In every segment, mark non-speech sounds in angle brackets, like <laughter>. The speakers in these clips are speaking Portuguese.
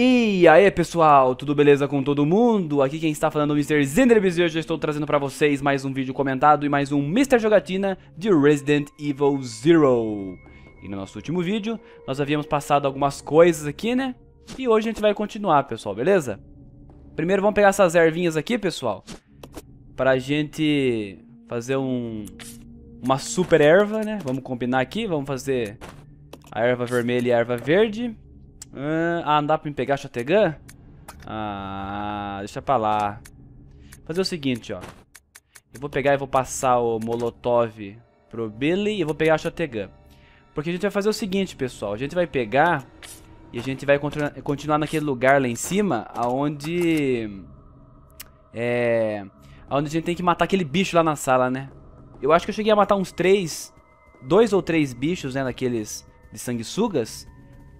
E aí pessoal, tudo beleza com todo mundo? Aqui quem está falando é o Mr. Zenderbis e hoje eu estou trazendo para vocês mais um vídeo comentado e mais um Mr. Jogatina de Resident Evil Zero. E no nosso último vídeo, nós havíamos passado algumas coisas aqui, né? E hoje a gente vai continuar, pessoal, beleza? Primeiro vamos pegar essas ervinhas aqui, pessoal, para a gente fazer um... uma super erva, né? Vamos combinar aqui, vamos fazer a erva vermelha e a erva verde. Ah, não dá pra me pegar a shotgun? Ah, deixa pra lá. Fazer o seguinte, ó. Eu vou pegar e vou passar o Molotov pro Billy e vou pegar a shotgun. Porque a gente vai fazer o seguinte, pessoal. A gente vai pegar e a gente vai continuar naquele lugar lá em cima, aonde... É... Aonde a gente tem que matar aquele bicho lá na sala, né? Eu acho que eu cheguei a matar uns três... Dois ou três bichos, né, daqueles de sanguessugas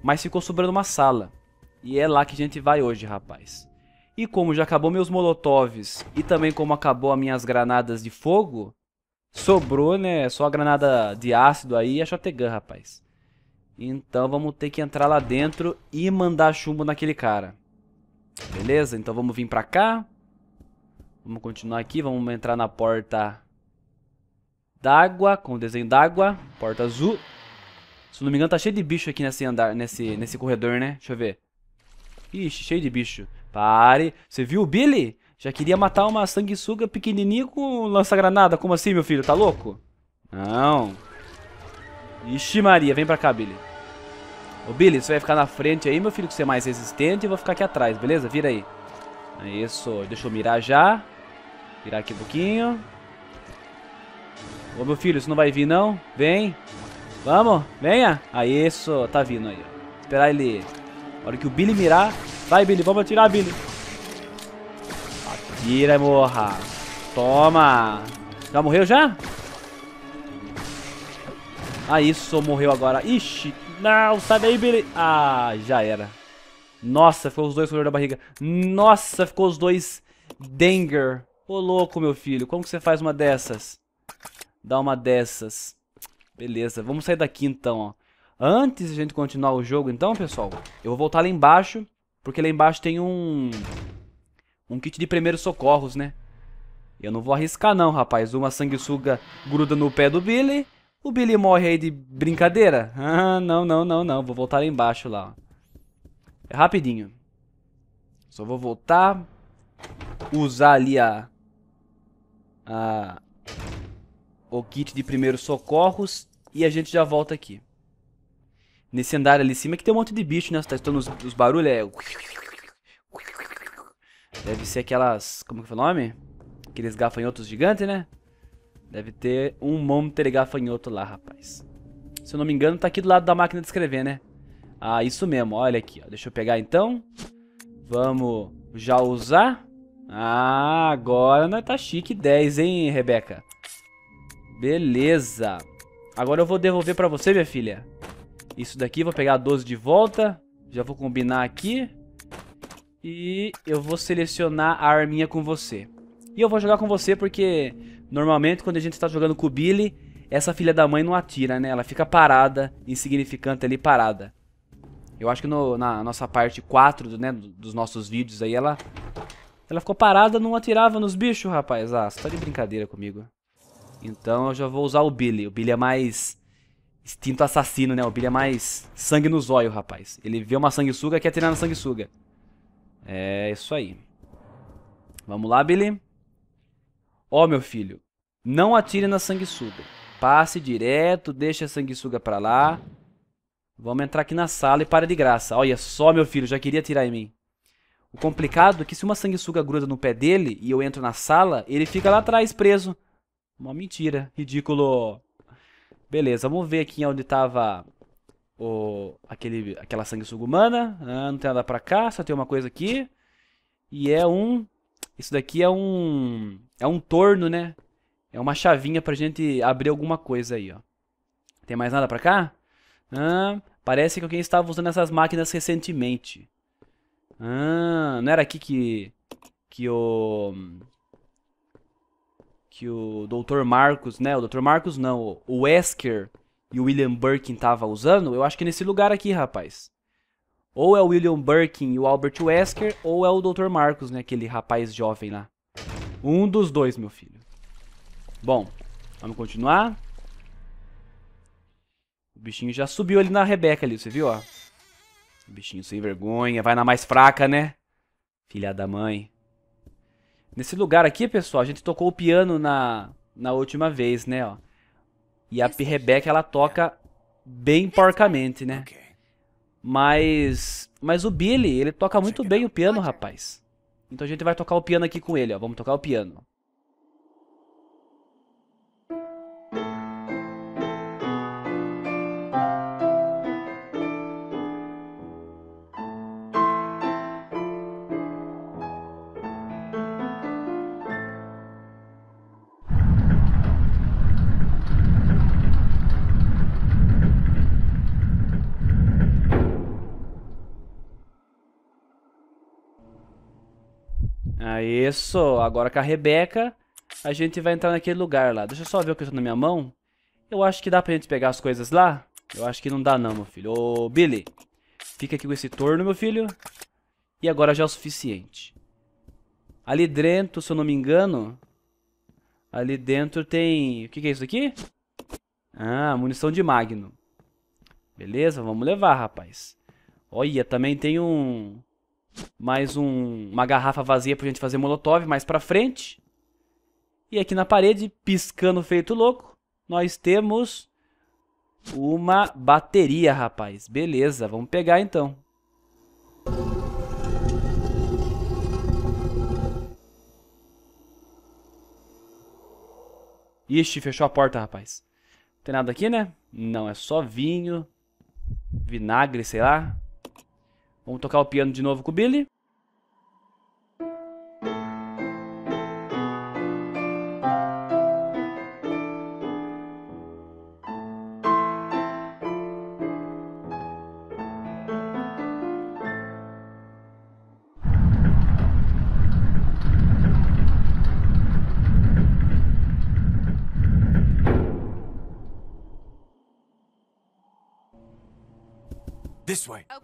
mas ficou sobrando uma sala. E é lá que a gente vai hoje, rapaz. E como já acabou meus molotovs e também como acabou as minhas granadas de fogo, sobrou, né, só a granada de ácido aí e a shotgun, rapaz. Então vamos ter que entrar lá dentro e mandar chumbo naquele cara. Beleza? Então vamos vir pra cá. Vamos continuar aqui, vamos entrar na porta d'água, com o desenho d'água, porta azul. Se não me engano, tá cheio de bicho aqui nesse andar, nesse, nesse corredor, né? Deixa eu ver. Ixi, cheio de bicho. Pare. Você viu o Billy? Já queria matar uma sanguessuga pequenininha com lança-granada. Como assim, meu filho? Tá louco? Não. Ixi, Maria. Vem pra cá, Billy. Ô, Billy, você vai ficar na frente aí, meu filho, que você é mais resistente. E vou ficar aqui atrás, beleza? Vira aí. Isso. Deixa eu mirar já. Virar aqui um pouquinho. Ô, meu filho, você não vai vir, não? Vem. Vamos, venha. Aí, isso, tá vindo aí. Esperar ele. A hora que o Billy mirar. Vai, Billy, vamos atirar, Billy. Atira, morra. Toma. Já morreu já? Ah, isso, morreu agora. Ixi, não, sai daí, Billy. Ah, já era. Nossa, ficou os dois com da barriga. Nossa, ficou os dois Danger. Ô, louco, meu filho, como que você faz uma dessas? Dá uma dessas. Beleza, vamos sair daqui então, ó. Antes de a gente continuar o jogo, então, pessoal, eu vou voltar lá embaixo, porque lá embaixo tem um... Um kit de primeiros socorros, né? Eu não vou arriscar não, rapaz. Uma sanguessuga gruda no pé do Billy, o Billy morre aí de brincadeira. <laughs> Ah, não, não, não, não. Vou voltar lá embaixo, lá, ó. É rapidinho. Só vou voltar, usar ali a... A o kit de primeiros socorros e a gente já volta aqui. Nesse andar ali em cima que tem um monte de bicho, né? Você tá escutando os, os barulhos, é... Deve ser aquelas... como que foi é o nome? Aqueles gafanhotos gigantes, né? Deve ter um monte de gafanhoto lá, rapaz. Se eu não me engano, tá aqui do lado da máquina de escrever, né? Ah, isso mesmo, olha aqui, ó. Deixa eu pegar então. Vamos já usar. Ah, agora nós tá chique 10, hein, Rebeca? Beleza. Agora eu vou devolver pra você, minha filha. Isso daqui, vou pegar a 12 de volta. Já vou combinar aqui. E eu vou selecionar a arminha com você. E eu vou jogar com você porque normalmente quando a gente está jogando com o Billy, essa filha da mãe não atira, né? Ela fica parada, insignificante ali, parada. Eu acho que no, na nossa parte 4 né, dos nossos vídeos aí, ela, ela ficou parada, não atirava nos bichos, rapaz. Ah, você tá de brincadeira comigo. Então eu já vou usar o Billy. O Billy é mais instinto assassino, né? O Billy é mais sangue no zóio, rapaz. Ele vê uma sanguessuga quer tirar na sanguessuga. É isso aí. Vamos lá, Billy. Ó, oh, meu filho, não atire na sanguessuga. Passe direto, deixa a sanguessuga pra lá. Vamos entrar aqui na sala e para de graça. Olha só, meu filho, já queria tirar em mim. O complicado é que se uma sanguessuga gruda no pé dele e eu entro na sala, ele fica lá atrás preso. Uma mentira. Ridículo. Beleza, vamos ver aqui onde tava o, aquele, aquela sangue humana. Ah, não tem nada pra cá, só tem uma coisa aqui. E é um... Isso daqui é um... É um torno, né? É uma chavinha pra gente abrir alguma coisa aí, ó. Tem mais nada pra cá? Ah, parece que alguém estava usando essas máquinas recentemente. Ah, não era aqui que... Que o que o Dr. Marcos, né? O Dr. Marcos não, o Wesker e o William Birkin tava usando, eu acho que é nesse lugar aqui, rapaz. Ou é o William Birkin e o Albert Wesker, ou é o Dr. Marcos, né? Aquele rapaz jovem lá. Um dos dois, meu filho. Bom, vamos continuar. O bichinho já subiu ali na Rebeca ali, você viu, ó. O bichinho sem vergonha, vai na mais fraca, né? Filha da mãe. Nesse lugar aqui, pessoal, a gente tocou o piano na, na última vez, né, ó. E a é Rebeca, ela toca bem é porcamente, né? Mas, mas o Billy, ele toca muito bem o piano, rapaz. Então a gente vai tocar o piano aqui com ele, ó. Vamos tocar o piano. Isso, agora com a Rebeca, a gente vai entrar naquele lugar lá. Deixa eu só ver o que eu tô na minha mão. Eu acho que dá pra gente pegar as coisas lá. Eu acho que não dá não, meu filho. Ô, Billy, fica aqui com esse torno, meu filho. E agora já é o suficiente. Ali dentro, se eu não me engano... Ali dentro tem... O que, que é isso aqui? Ah, munição de magno. Beleza, vamos levar, rapaz. Olha, também tem um mais um, uma garrafa vazia pra gente fazer molotov mais pra frente. E aqui na parede, piscando feito louco, nós temos uma bateria, rapaz. Beleza, vamos pegar então. Ixi, fechou a porta, rapaz. Não tem nada aqui, né? Não, é só vinho, vinagre, sei lá. Vamos tocar o piano de novo com o Billy.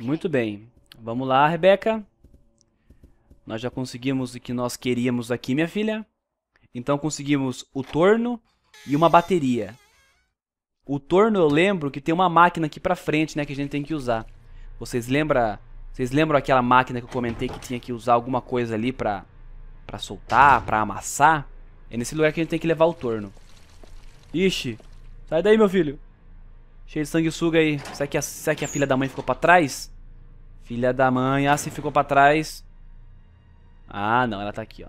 Muito bem. Vamos lá, Rebeca. Nós já conseguimos o que nós queríamos aqui, minha filha. Então conseguimos o torno e uma bateria. O torno eu lembro que tem uma máquina aqui pra frente, né, que a gente tem que usar. Vocês lembram, vocês lembram aquela máquina que eu comentei que tinha que usar alguma coisa ali pra, pra soltar, pra amassar? É nesse lugar que a gente tem que levar o torno. Ixi, sai daí, meu filho. Cheio de sanguessuga aí. Será que a, será que a filha da mãe ficou pra trás? Filha da mãe. Ah, se ficou pra trás. Ah, não, ela tá aqui, ó.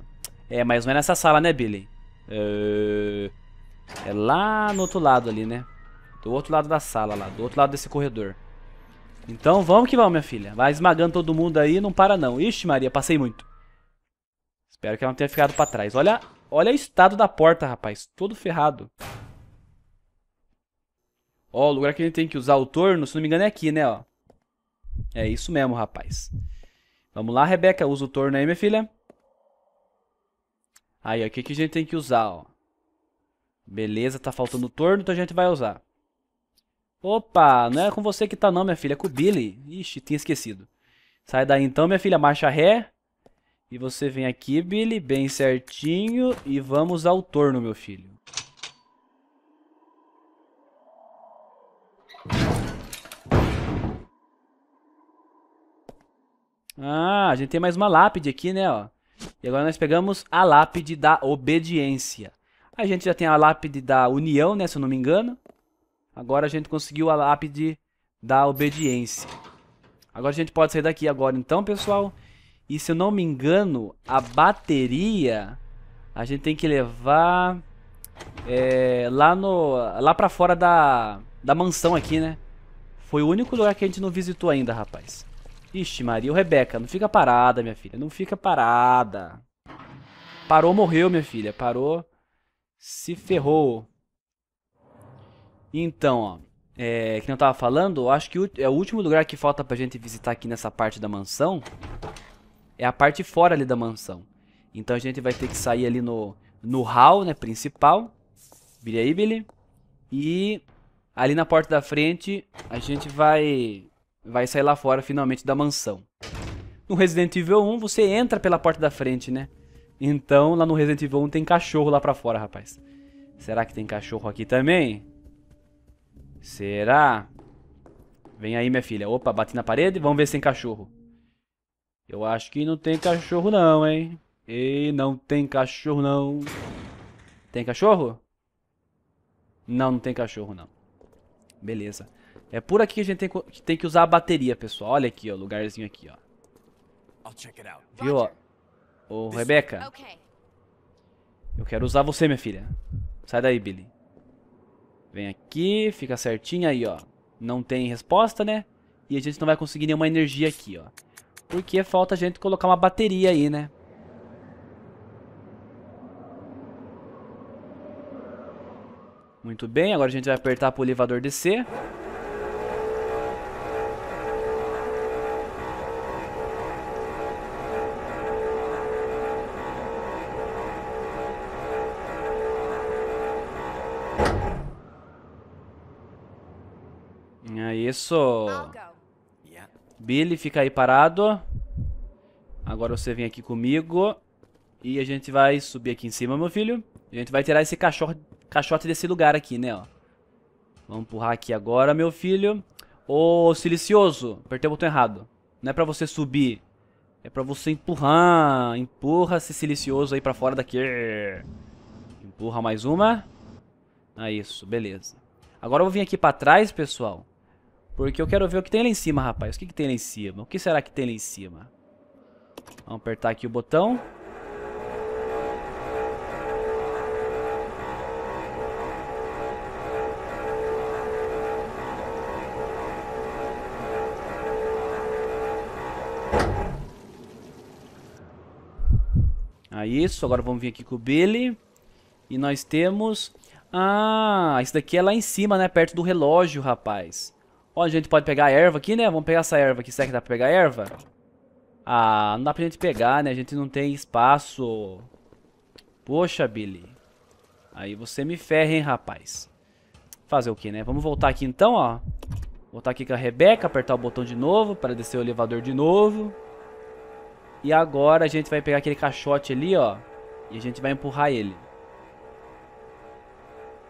É, mas não é nessa sala, né, Billy? É... é lá no outro lado ali, né? Do outro lado da sala lá, do outro lado desse corredor. Então vamos que vamos, minha filha. Vai esmagando todo mundo aí, não para não. Ixi, Maria, passei muito. Espero que ela não tenha ficado pra trás. Olha, olha o estado da porta, rapaz. Todo ferrado. Ó, o lugar que a gente tem que usar o torno, se não me engano, é aqui, né, ó. É isso mesmo, rapaz. Vamos lá, Rebeca. Usa o torno aí, minha filha. Aí, ó, o que, que a gente tem que usar, ó? Beleza, tá faltando torno, então a gente vai usar. Opa, não é com você que tá não, minha filha, é com o Billy. Ixi, tinha esquecido. Sai daí então, minha filha, marcha ré. E você vem aqui, Billy, bem certinho. E vamos ao torno, meu filho. Ah, a gente tem mais uma lápide aqui, né? Ó. E agora nós pegamos a lápide da obediência. A gente já tem a lápide da união, né? Se eu não me engano. Agora a gente conseguiu a lápide da obediência. Agora a gente pode sair daqui agora então, pessoal. E se eu não me engano, a bateria a gente tem que levar é, lá no lá para fora da, da mansão aqui, né? Foi o único lugar que a gente não visitou ainda, rapaz. Ixi, Maria, o Rebeca, não fica parada, minha filha. Não fica parada. Parou, morreu, minha filha. Parou, se ferrou. Então, ó. É, que não tava falando, acho que o, é o último lugar que falta pra gente visitar aqui nessa parte da mansão. É a parte fora ali da mansão. Então a gente vai ter que sair ali no, no hall, né, principal. Billy aí, Billy. E ali na porta da frente a gente vai vai sair lá fora finalmente da mansão. No Resident Evil 1, você entra pela porta da frente, né? Então, lá no Resident Evil 1 tem cachorro lá pra fora, rapaz. Será que tem cachorro aqui também? Será? Vem aí, minha filha. Opa, bati na parede. Vamos ver se tem cachorro. Eu acho que não tem cachorro não, hein? E não tem cachorro não. Tem cachorro? Não, não tem cachorro não. Beleza. É por aqui que a gente tem, tem que usar a bateria, pessoal. Olha aqui, ó, lugarzinho aqui, ó. Viu, ó? Ô, Rebeca. Eu quero usar você, minha filha. Sai daí, Billy. Vem aqui, fica certinho aí, ó. Não tem resposta, né? E a gente não vai conseguir nenhuma energia aqui, ó. Porque falta a gente colocar uma bateria aí, né? Muito bem, agora a gente vai apertar pro elevador descer. Isso. Billy, fica aí parado. Agora você vem aqui comigo. E a gente vai subir aqui em cima, meu filho. A gente vai tirar esse cachorro, caixote desse lugar aqui, né, ó. Vamos empurrar aqui agora, meu filho. Ô, silicioso, Apertei o botão errado. Não é pra você subir. É pra você empurrar. Empurra esse silicioso aí pra fora daqui. Empurra mais uma. É isso. Beleza. Agora eu vou vir aqui pra trás, pessoal. Porque eu quero ver o que tem lá em cima, rapaz. O que, que tem lá em cima? O que será que tem lá em cima? Vamos apertar aqui o botão. Ah, isso. Agora vamos vir aqui com o Billy. E nós temos... Ah, isso daqui é lá em cima, né? Perto do relógio, rapaz ó a gente pode pegar erva aqui, né? Vamos pegar essa erva aqui. Será que dá pra pegar erva? Ah, não dá pra gente pegar, né? A gente não tem espaço. Poxa, Billy. Aí você me ferra, hein, rapaz. Fazer o que, né? Vamos voltar aqui então, ó. Voltar aqui com a Rebeca, apertar o botão de novo para descer o elevador de novo. E agora a gente vai pegar aquele caixote ali, ó. E a gente vai empurrar ele.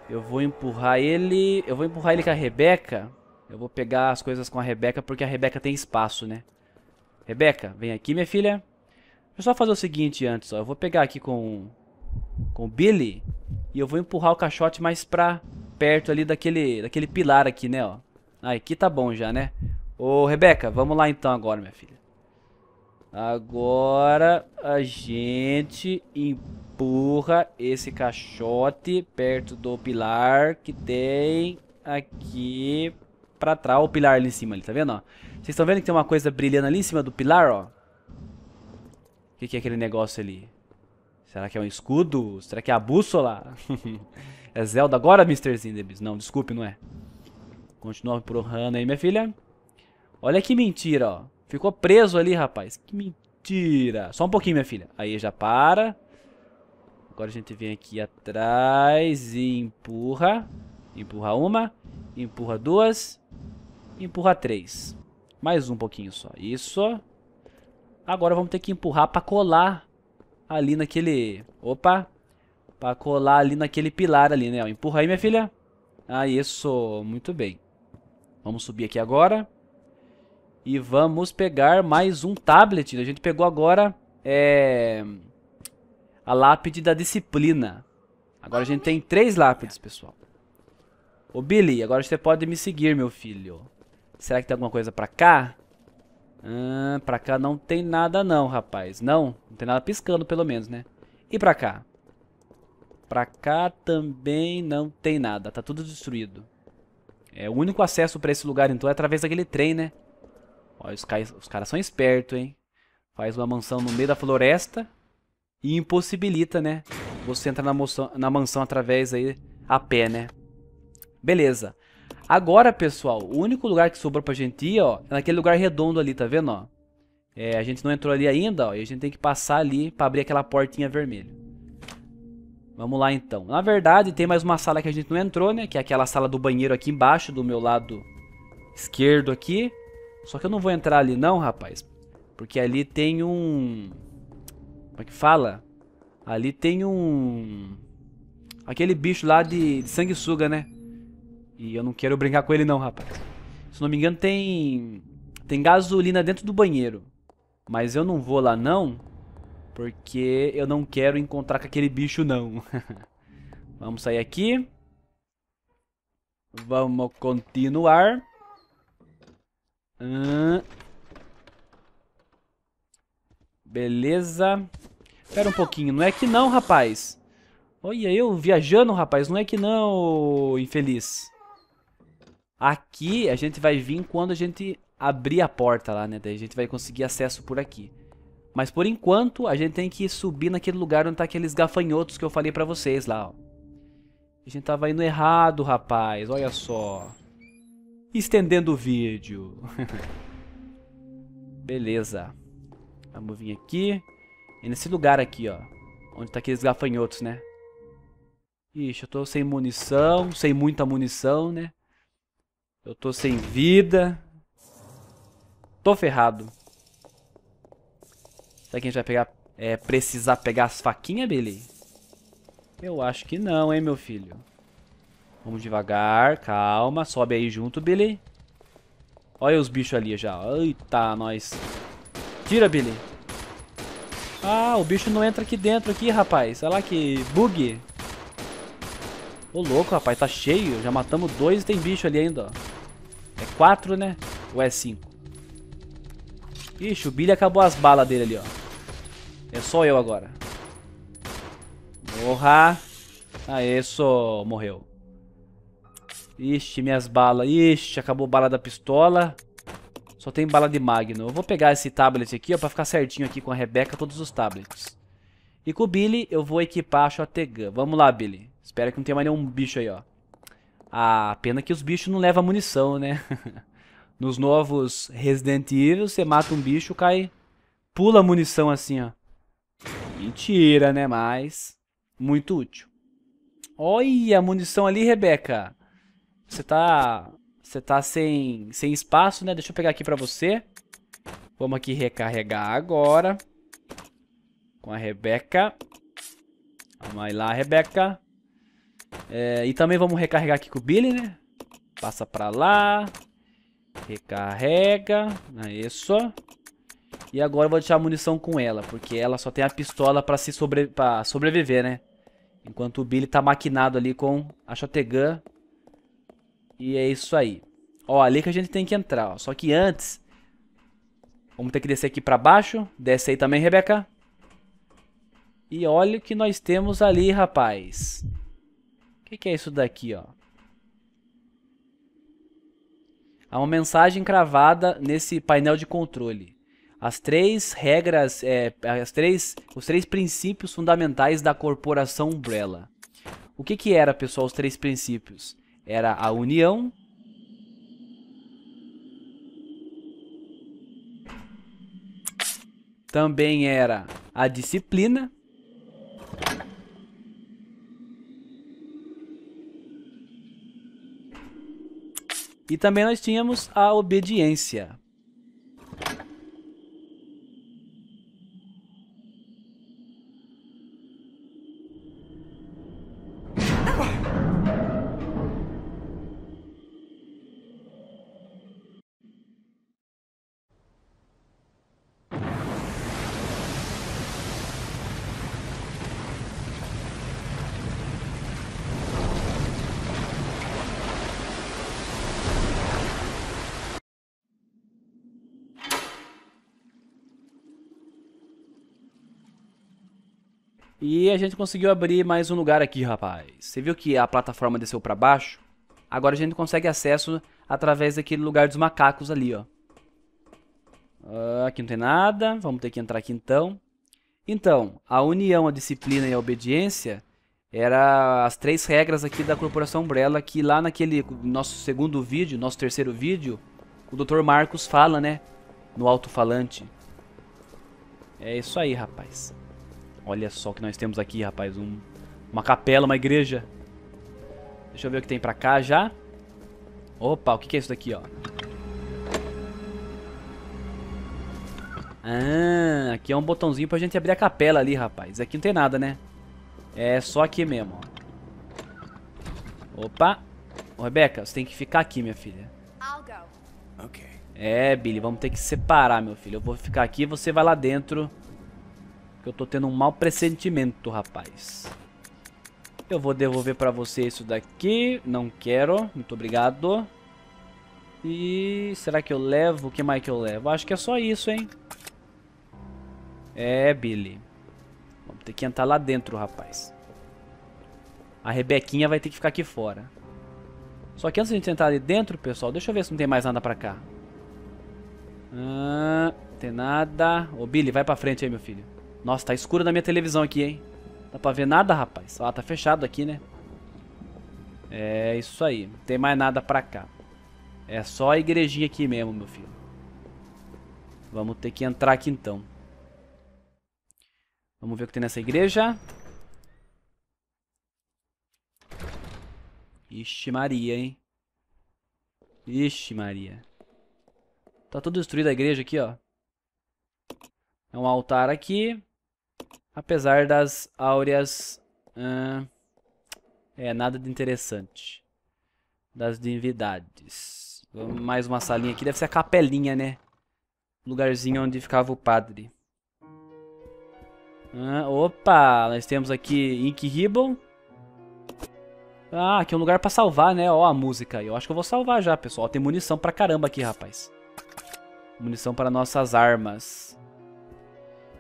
Eu vou empurrar ele... Eu vou empurrar ele com a Rebeca... Eu vou pegar as coisas com a Rebeca, porque a Rebeca tem espaço, né? Rebeca, vem aqui, minha filha. Deixa eu só fazer o seguinte antes, ó. Eu vou pegar aqui com, com o Billy e eu vou empurrar o caixote mais pra perto ali daquele, daquele pilar aqui, né, ó. Ah, aqui tá bom já, né? Ô, Rebeca, vamos lá então agora, minha filha. Agora a gente empurra esse caixote perto do pilar que tem aqui pra trás. Olha o pilar ali em cima, ali, tá vendo? Ó? Vocês estão vendo que tem uma coisa brilhando ali em cima do pilar, ó? O que, que é aquele negócio ali? Será que é um escudo? Será que é a bússola? <laughs> é Zelda agora, Mr. Zindebis? Não, desculpe, não é. Continua empurrando aí, minha filha. Olha que mentira, ó. Ficou preso ali, rapaz. Que mentira. Só um pouquinho, minha filha. Aí já para. Agora a gente vem aqui atrás e empurra. Empurra uma. Empurra duas. Empurra três. Mais um pouquinho só. Isso. Agora vamos ter que empurrar para colar ali naquele... Opa! Para colar ali naquele pilar ali, né? Empurra aí, minha filha. Ah, isso. Muito bem. Vamos subir aqui agora. E vamos pegar mais um tablet. A gente pegou agora é... a lápide da disciplina. Agora a gente tem três lápides, pessoal. Ô, Billy, agora você pode me seguir, meu filho. Será que tem alguma coisa pra cá? Hum, pra cá não tem nada não, rapaz. Não, não tem nada piscando pelo menos, né? E pra cá? Pra cá também não tem nada. Tá tudo destruído. É, o único acesso pra esse lugar, então, é através daquele trem, né? Olha, os, os caras são espertos, hein? Faz uma mansão no meio da floresta e impossibilita, né? Você entrar na, na mansão através aí a pé, né? Beleza. Agora, pessoal, o único lugar que sobrou pra gente ir, ó, é naquele lugar redondo ali, tá vendo, ó? É, a gente não entrou ali ainda, ó, e a gente tem que passar ali pra abrir aquela portinha vermelha. Vamos lá, então. Na verdade, tem mais uma sala que a gente não entrou, né? Que é aquela sala do banheiro aqui embaixo, do meu lado esquerdo aqui. Só que eu não vou entrar ali não, rapaz. Porque ali tem um... Como é que fala? Ali tem um... Aquele bicho lá de, de sanguessuga, né? E eu não quero brincar com ele não, rapaz. Se não me engano, tem tem gasolina dentro do banheiro. Mas eu não vou lá não, porque eu não quero encontrar com aquele bicho não. <laughs> Vamos sair aqui. Vamos continuar. Hum. Beleza. Espera um pouquinho, não é que não, rapaz. Olha eu viajando, rapaz, não é que não, infeliz. Aqui a gente vai vir quando a gente abrir a porta lá, né? Daí a gente vai conseguir acesso por aqui. Mas por enquanto, a gente tem que subir naquele lugar onde tá aqueles gafanhotos que eu falei pra vocês lá, ó. A gente tava indo errado, rapaz. Olha só. Estendendo o vídeo. <laughs> Beleza. Vamos vir aqui. É nesse lugar aqui, ó. Onde tá aqueles gafanhotos, né? Ixi, eu tô sem munição, sem muita munição, né? Eu tô sem vida. Tô ferrado. Será que a gente vai pegar, é, precisar pegar as faquinhas, Billy? Eu acho que não, hein, meu filho. Vamos devagar, calma. Sobe aí junto, Billy. Olha os bichos ali já. Eita, nós. Tira, Billy. Ah, o bicho não entra aqui dentro aqui, rapaz. Olha lá que bug. Ô, louco, rapaz. Tá cheio. Já matamos dois e tem bicho ali ainda, ó. 4, né? Ou é 5? Ixi, o Billy acabou as balas dele ali, ó. É só eu agora. Morra. Aê, só morreu. Ixi, minhas balas. Ixi, acabou a bala da pistola. Só tem bala de magno. Eu vou pegar esse tablet aqui, ó, pra ficar certinho aqui com a Rebeca, todos os tablets. E com o Billy, eu vou equipar a shotgun. Vamos lá, Billy. Espero que não tenha mais nenhum bicho aí, ó. Ah, pena que os bichos não levam munição, né? <laughs> Nos novos Resident Evil, você mata um bicho, cai... Pula munição assim, ó. Mentira, né? Mas... Muito útil. Olha a munição ali, Rebeca. Você tá... Você tá sem, sem espaço, né? Deixa eu pegar aqui pra você. Vamos aqui recarregar agora. Com a Rebeca. Vai lá, Rebeca. É, e também vamos recarregar aqui com o Billy, né? Passa pra lá. Recarrega. Aí né, só. E agora eu vou deixar a munição com ela, porque ela só tem a pistola pra, se sobre... pra sobreviver, né? Enquanto o Billy tá maquinado ali com a shotgun. E é isso aí. Ó, ali que a gente tem que entrar, ó. Só que antes... Vamos ter que descer aqui pra baixo. Desce aí também, Rebeca. E olha o que nós temos ali, rapaz que, que é isso daqui, ó? Há uma mensagem cravada nesse painel de controle. As três regras, é, as três, os três princípios fundamentais da corporação Umbrella. O que que era, pessoal, os três princípios? Era a união, também era a disciplina E também nós tínhamos a obediência. E a gente conseguiu abrir mais um lugar aqui, rapaz. Você viu que a plataforma desceu para baixo? Agora a gente consegue acesso através daquele lugar dos macacos ali, ó. Uh, aqui não tem nada, vamos ter que entrar aqui então. Então, a união, a disciplina e a obediência eram as três regras aqui da Corporação Umbrella que lá naquele nosso segundo vídeo, nosso terceiro vídeo, o Dr. Marcos fala, né? No alto-falante. É isso aí, rapaz. Olha só o que nós temos aqui, rapaz. Um, uma capela, uma igreja. Deixa eu ver o que tem pra cá já. Opa, o que, que é isso daqui, ó? Ah, aqui é um botãozinho pra gente abrir a capela ali, rapaz. Aqui não tem nada, né? É só aqui mesmo, ó. Opa. Ô, Rebeca, você tem que ficar aqui, minha filha. É, Billy, vamos ter que separar, meu filho. Eu vou ficar aqui e você vai lá dentro eu tô tendo um mau pressentimento, rapaz. Eu vou devolver pra você isso daqui. Não quero. Muito obrigado. E será que eu levo? O que mais que eu levo? Acho que é só isso, hein? É, Billy. Vamos ter que entrar lá dentro, rapaz. A Rebequinha vai ter que ficar aqui fora. Só que antes de a gente entrar ali dentro, pessoal, deixa eu ver se não tem mais nada pra cá. Ah, tem nada. Ô, Billy, vai pra frente aí, meu filho. Nossa, tá escuro na minha televisão aqui, hein? Dá pra ver nada, rapaz? Ah, tá fechado aqui, né? É isso aí. Não tem mais nada pra cá. É só a igrejinha aqui mesmo, meu filho. Vamos ter que entrar aqui então. Vamos ver o que tem nessa igreja. Ixi Maria, hein? Ixi Maria. Tá tudo destruído a igreja aqui, ó. É um altar aqui. Apesar das áureas... é, nada de interessante. Das divindades. Mais uma salinha aqui. Deve ser a capelinha, né? Lugarzinho onde ficava o padre. opa! Nós temos aqui Ink Ribbon. Ah, aqui é um lugar pra salvar, né? Ó a música aí. Eu acho que eu vou salvar já, pessoal. Tem munição pra caramba aqui, rapaz. Munição para nossas armas.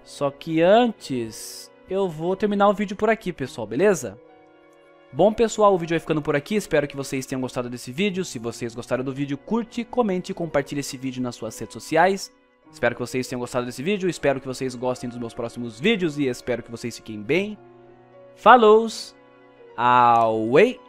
Só que antes, eu vou terminar o vídeo por aqui, pessoal, beleza? Bom, pessoal, o vídeo vai ficando por aqui. Espero que vocês tenham gostado desse vídeo. Se vocês gostaram do vídeo, curte, comente e compartilhe esse vídeo nas suas redes sociais. Espero que vocês tenham gostado desse vídeo. Espero que vocês gostem dos meus próximos vídeos e espero que vocês fiquem bem. Falou! Away!